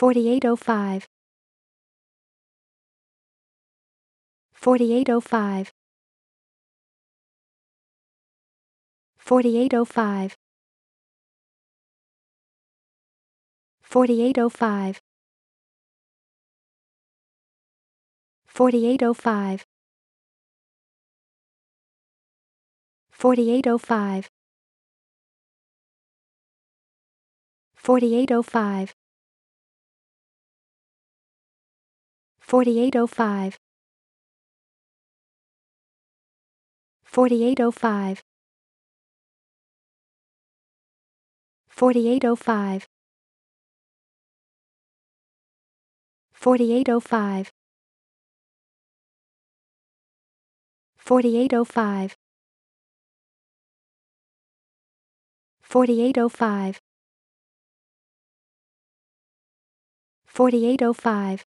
4805 4805 4805 4805 4805 4805 4805 4805 4805 4805 4805 4805 4805 4805